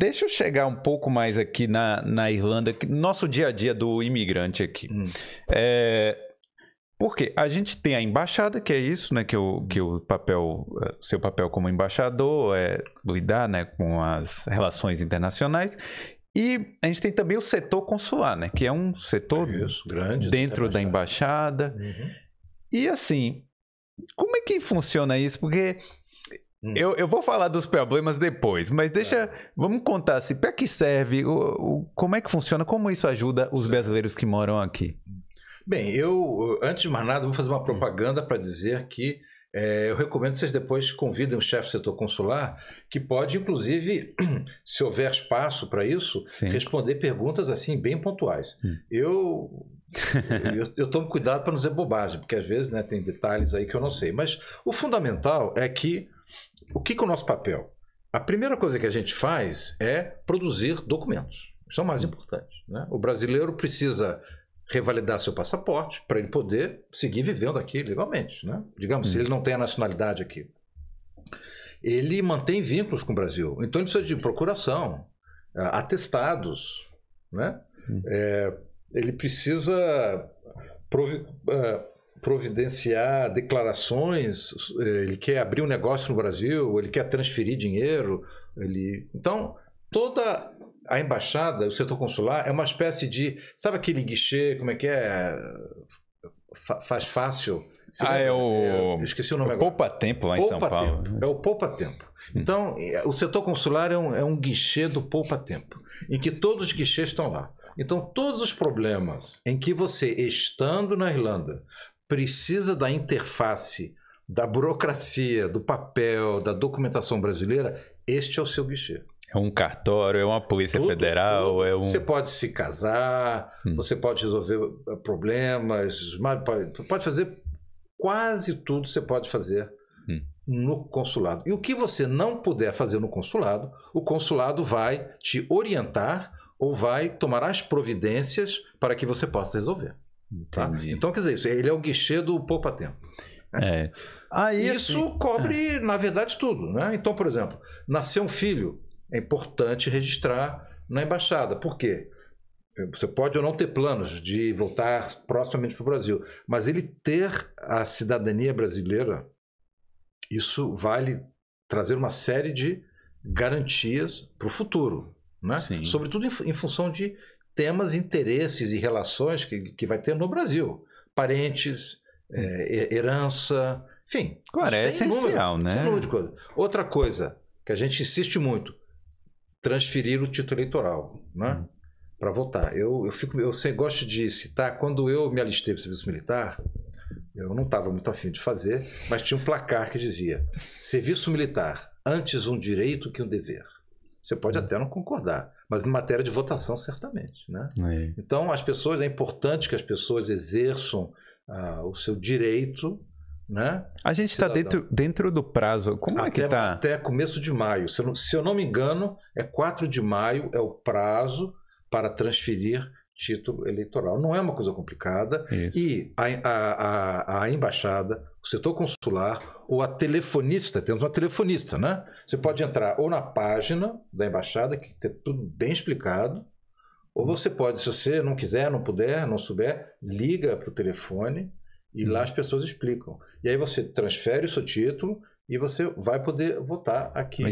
Deixa eu chegar um pouco mais aqui na, na Irlanda, nosso dia a dia do imigrante aqui. Hum. É, porque a gente tem a embaixada, que é isso, né? Que o, que o papel, eh, seu papel como embaixador é lidar né, com as relações internacionais. E a gente tem também o setor consular, né? Que é um setor é isso, grande dentro da embaixada. Da embaixada. Uhum. E assim, como é que funciona isso? Porque Hum. Eu, eu vou falar dos problemas depois, mas deixa. É. Vamos contar assim, para que serve, o, o, como é que funciona, como isso ajuda os brasileiros que moram aqui? Bem, eu, antes de mais nada, vou fazer uma hum. propaganda para dizer que é, eu recomendo que vocês depois convidem o chefe do setor consular, que pode, inclusive, se houver espaço para isso, Sim. responder perguntas assim bem pontuais. Hum. Eu, eu, eu, tomo cuidado para não dizer bobagem, porque às vezes né, tem detalhes aí que eu não sei. Mas o fundamental é que o que, que é o nosso papel? A primeira coisa que a gente faz é produzir documentos. Isso é o mais importante. Né? O brasileiro precisa revalidar seu passaporte para ele poder seguir vivendo aqui legalmente. Né? Digamos, hum. se ele não tem a nacionalidade aqui. Ele mantém vínculos com o Brasil. Então ele precisa de procuração, eh, atestados. Né? Hum. É, ele precisa provi- uh, providenciar declarações, eh, ele quer abrir um negócio no Brasil, ele quer transferir dinheiro, ele... Então, toda a embaixada, o setor consular, é uma espécie de. Sabe aquele guichê, como é que é? faz fácil. Você ah, é o. É, esqueci o nome é o agora. Poupa Tempo lá em poupa São Paulo. Tempo. Né? É o Poupa Tempo. Então, o setor consular é um, é um guichê do Poupa Tempo, em que todos os guichês estão lá. Então, todos os problemas em que você, estando na Irlanda, precisa da interface da burocracia, do papel, da documentação brasileira, este é o seu guichê. É um cartório, é uma polícia tudo, federal, tudo. é um. Você pode se casar, hum. você pode resolver eh, problemas, pode fazer quase tudo você pode fazer hum. no consulado. E o que você não puder fazer no consulado, o consulado vai te orientar ou vai tomar as providências para que você possa resolver. Tá? Então, quer dizer, isso, é, ele é o guichê do poupa-tempo. Né? É. Aí, isso assim, cobre, é. na verdade, tudo. Né? Então, por exemplo, nascer um filho é importante registrar na embaixada. Por quê? É, você pode ou não ter planos de voltar proximamente para o Brasil, mas ele ter a cidadania brasileira, isso vale trazer uma série de garantias para o futuro. Né? Sobretudo em, em função de temas, interesses e relações que, que vai ter no Brasil. Parentes, é, herança, enfim. Claro, é essencial, né? número, né? Coisa. Outra coisa que a gente insiste muito, transferir o título eleitoral, né? Hum. Para votar. Eu, eu, fico, eu gosto de citar, quando eu me alistei para o serviço militar, eu não estava muito afim de fazer, mas tinha um placar que dizia: serviço militar, antes um direito que um dever. Você pode é. até não concordar, mas em matéria de votação, certamente. Né? É. Então, as pessoas, é importante que as pessoas exerçam ah, o seu direito. Né? A gente está dentro, dentro do prazo. Como até, é que está? Até começo de maio. Se eu, não, se eu não me engano, é 4 de maio é o prazo para transferir título eleitoral. Não é uma coisa complicada. Isso. E a, a, a, a, embaixada, o setor consular ou a telefonista, temos uma telefonista, né? Você pode entrar ou na página da embaixada, que tem tudo bem explicado, ou você pode, se você não quiser, não puder, não souber, liga para o telefone e lá uhum. as pessoas explicam. E aí você transfere o seu título e você vai poder votar aqui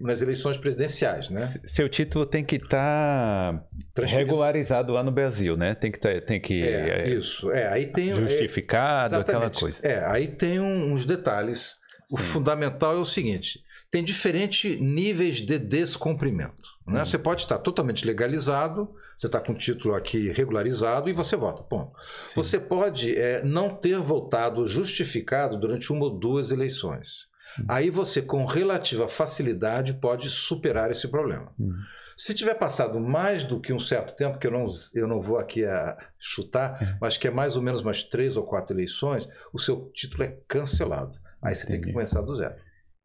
nas eleições presidenciais, né? Seu título tem que estar tá regularizado lá no Brasil, né? Tem que tá, tem que é, é, isso, é aí tem é, justificado é, aquela coisa. É, aí tem uns detalhes. Sim. O fundamental é o seguinte: tem diferentes níveis de descumprimento. Né? Hum. Você pode estar totalmente legalizado, você está com o título aqui regularizado e você vota. Bom, você pode é, não ter votado justificado durante uma ou duas eleições. Uhum. Aí você, com relativa facilidade, pode superar esse problema. Uhum. Se tiver passado mais do que um certo tempo, que eu não, eu não vou aqui a ah, chutar, é. mas que é mais ou menos umas três ou quatro eleições, o seu título é cancelado. Aí você Entendi. tem que começar do zero.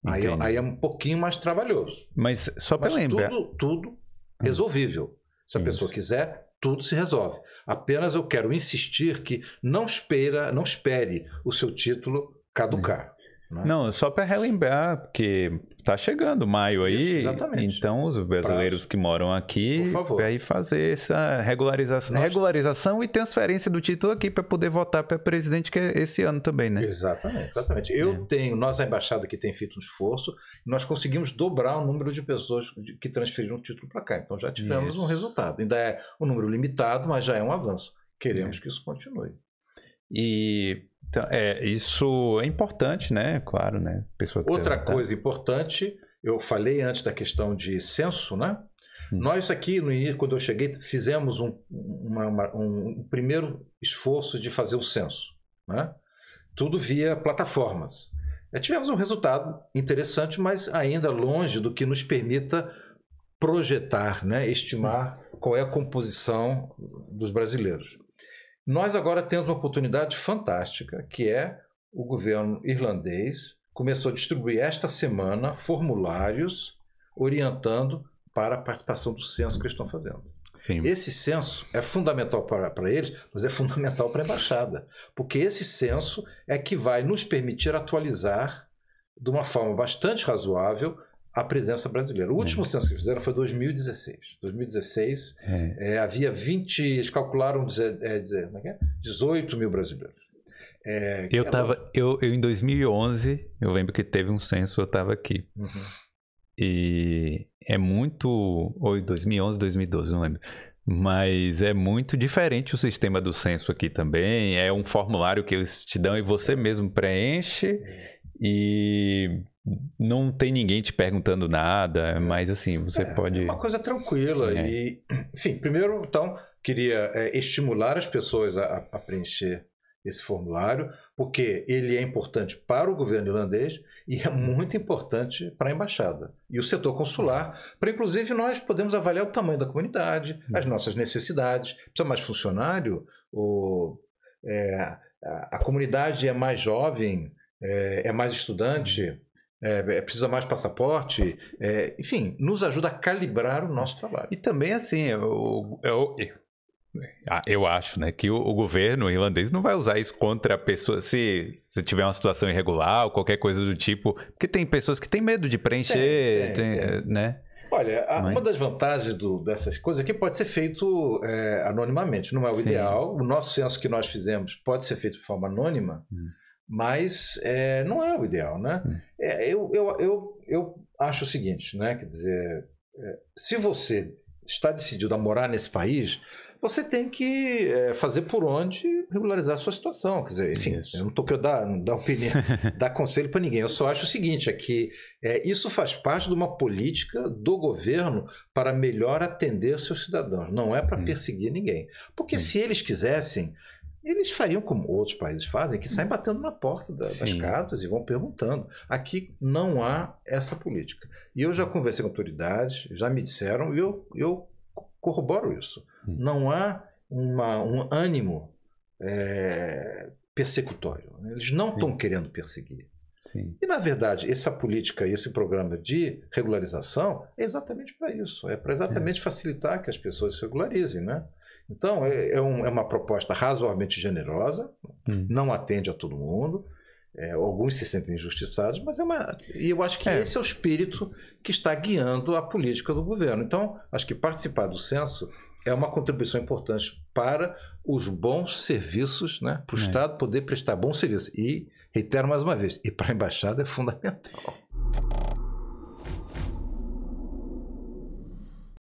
Aí, é, aí, é um pouquinho mais trabalhoso. Mas só para lembrar. Tudo, tudo ah. resolvível. Se a Isso. pessoa quiser, tudo se resolve. Apenas eu quero insistir que não espera, não espere o seu título caducar. É. Né? Não, só para relembrar, porque tá chegando maio aí. Exatamente. Então, os brasileiros que moram aqui, para ir fazer essa regularização, Nossa. regularização e transferência do título aqui para poder votar para presidente que é esse ano também, né? Exatamente, exatamente. Eu é. tenho, nós a embaixada que tem feito um esforço, nós conseguimos dobrar o número de pessoas que transferiram o título para cá. Então já tivemos isso. um resultado. Ainda é um número limitado, mas já é um avanço. Queremos é. que isso continue. E então, é, isso é importante, né? Claro, né? Pessoa Outra coisa importante, eu falei antes da questão de censo, né? Hum. Nós aqui no início, quando eu cheguei, fizemos um, uma, uma, um primeiro esforço de fazer o censo, né? Tudo via plataformas. É, tivemos um resultado interessante, mas ainda longe do que nos permita projetar, né? estimar qual é a composição dos brasileiros. Nós agora temos uma oportunidade fantástica, que é o governo irlandês começou a distribuir esta semana formulários orientando para a participação do censo que eles estão fazendo. Sim. Esse censo é fundamental para, para eles, mas é fundamental para a embaixada, porque esse censo é que vai nos permitir atualizar de uma forma bastante razoável a presença brasileira. O último é. censo que fizeram foi 2016. 2016 é. É, havia 20, eles calcularam 18 é, é é? mil brasileiros. eu estava, era... eu, eu em 2011, eu lembro que teve um censo, eu estava aqui. Uhum. E é muito, ou 2011, 2012, não lembro. Mas é muito diferente o sistema do censo aqui também. É um formulário que eles te dão e você mesmo preenche. E não tem ninguém te perguntando nada, é. mas assim, você é, pode. É uma coisa tranquila. É. E, enfim, primeiro, então, queria é, estimular as pessoas a, a, preencher esse formulário, porque ele é importante para o governo irlandês e é muito importante para a embaixada e o setor consular, para inclusive nós podemos avaliar o tamanho da comunidade, hum. as nossas necessidades. Precisa mais funcionário? O, é, a, a, comunidade é mais jovem? É, é mais estudante? Hum. É, é, precisa mais passaporte, é, enfim, nos ajuda a calibrar o nosso trabalho. E também, assim, eu, é eu, é ah, eu acho né, que o, o, governo irlandês não vai usar isso contra a pessoa se, se tiver uma situação irregular ou qualquer coisa do tipo, porque tem pessoas que têm medo de preencher, tem, tem, tem, né? Olha, uma das vantagens do, dessas coisas é que pode ser feito é, anonimamente, não é o Sim. ideal. O nosso censo que nós fizemos pode ser feito de forma anônima. Hum mas é, não é o ideal, né? Hum. É, eu, eu, eu, eu acho o seguinte, né? Quer dizer, é, se você está decidido a morar nesse país, você tem que eh, fazer por onde regularizar a sua situação. Quer dizer, enfim, isso. eu não estou querendo dar, dar opinião, dar conselho para ninguém. Eu só acho o seguinte, é que é, isso faz parte de uma política do governo para melhor atender seus cidadãos. Não é para hum. perseguir ninguém. Porque hum. se eles quisessem, eles fariam como outros países fazem, que saem hum. batendo na porta da, das casas e vão perguntando. Aqui não há essa política. E eu já conversei com autoridades, já me disseram, e eu, eu corroboro isso. Hum. Não há uma, um ânimo é, persecutório. Eles não estão querendo perseguir. Sim. E, na verdade, essa política, esse programa de regularização é exatamente para isso. É para exatamente é. facilitar que as pessoas se regularizem, né? Então, é, é, um, é uma proposta razoavelmente generosa, hum. não atende a todo mundo. É, alguns se sentem injustiçados, mas é uma. E eu acho que é. esse é o espírito que está guiando a política do governo. Então, acho que participar do censo é uma contribuição importante para os bons serviços, né? para o é. Estado poder prestar bons serviços. E, reitero mais uma vez, e para a embaixada é fundamental.